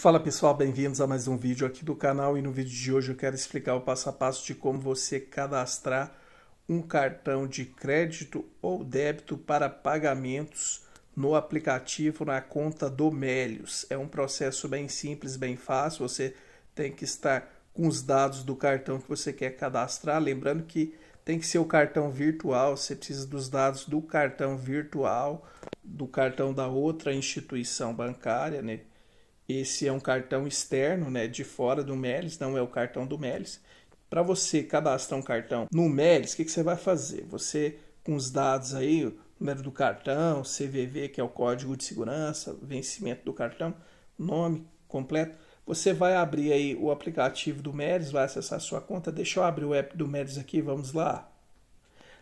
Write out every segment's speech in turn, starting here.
Fala pessoal, bem-vindos a mais um vídeo aqui do canal e no vídeo de hoje eu quero explicar o passo a passo de como você cadastrar um cartão de crédito ou débito para pagamentos no aplicativo na conta do Melius. É um processo bem simples, bem fácil, você tem que estar com os dados do cartão que você quer cadastrar, lembrando que tem que ser o cartão virtual, você precisa dos dados do cartão virtual, do cartão da outra instituição bancária, né? Esse é um cartão externo, né, de fora do Melis, não é o cartão do Melis. Para você cadastrar um cartão no Melis, o que, que você vai fazer? Você, com os dados aí, o número do cartão, CVV, que é o código de segurança, vencimento do cartão, nome completo, você vai abrir aí o aplicativo do Melis, vai acessar a sua conta. Deixa eu abrir o app do Melis aqui, vamos lá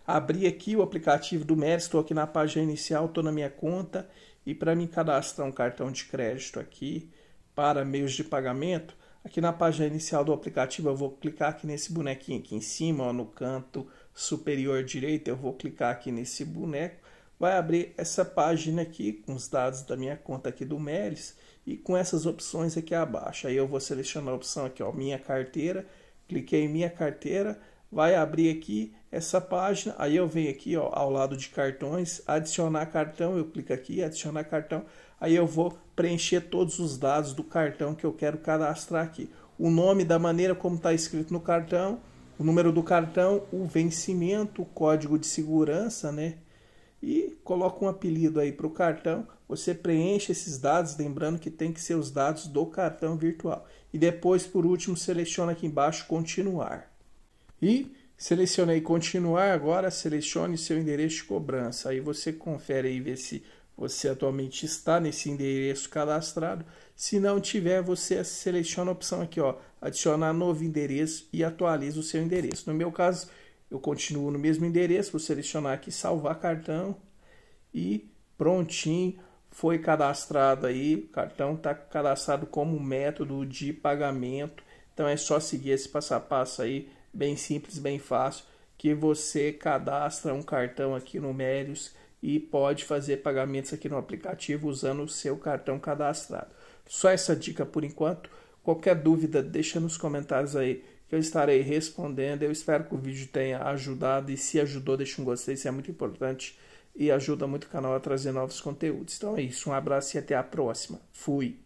abrir aqui o aplicativo do Mérito, estou aqui na página inicial, estou na minha conta e para me cadastrar um cartão de crédito aqui para meios de pagamento, aqui na página inicial do aplicativo eu vou clicar aqui nesse bonequinho aqui em cima, ó, no canto superior direito, eu vou clicar aqui nesse boneco, vai abrir essa página aqui com os dados da minha conta aqui do Meris e com essas opções aqui abaixo. Aí eu vou selecionar a opção aqui, ó, minha carteira, cliquei em minha carteira, vai abrir aqui essa página. Aí eu venho aqui ó, ao lado de cartões, adicionar cartão, eu clico aqui, adicionar cartão. Aí eu vou preencher todos os dados do cartão que eu quero cadastrar aqui. O nome da maneira como está escrito no cartão, o número do cartão, o vencimento, o código de segurança, né? E coloca um apelido aí para o cartão. Você preenche esses dados, lembrando que tem que ser os dados do cartão virtual. E depois, por último, seleciona aqui embaixo continuar. E Selecionei continuar, agora selecione seu endereço de cobrança. Aí você confere e vê se você atualmente está nesse endereço cadastrado. Se não tiver, você seleciona a opção aqui, ó, adicionar novo endereço e atualiza o seu endereço. No meu caso, eu continuo no mesmo endereço, vou selecionar aqui salvar cartão e prontinho, foi cadastrado aí, o cartão está cadastrado como método de pagamento. Então é só seguir esse passo a passo aí bem simples, bem fácil, que você cadastra um cartão aqui no Mérios e pode fazer pagamentos aqui no aplicativo usando o seu cartão cadastrado. Só essa dica por enquanto. Qualquer dúvida, deixa nos comentários aí que eu estarei respondendo. Eu espero que o vídeo tenha ajudado e se ajudou, deixa um gostei, isso é muito importante e ajuda muito o canal a trazer novos conteúdos. Então é isso, um abraço e até a próxima. Fui!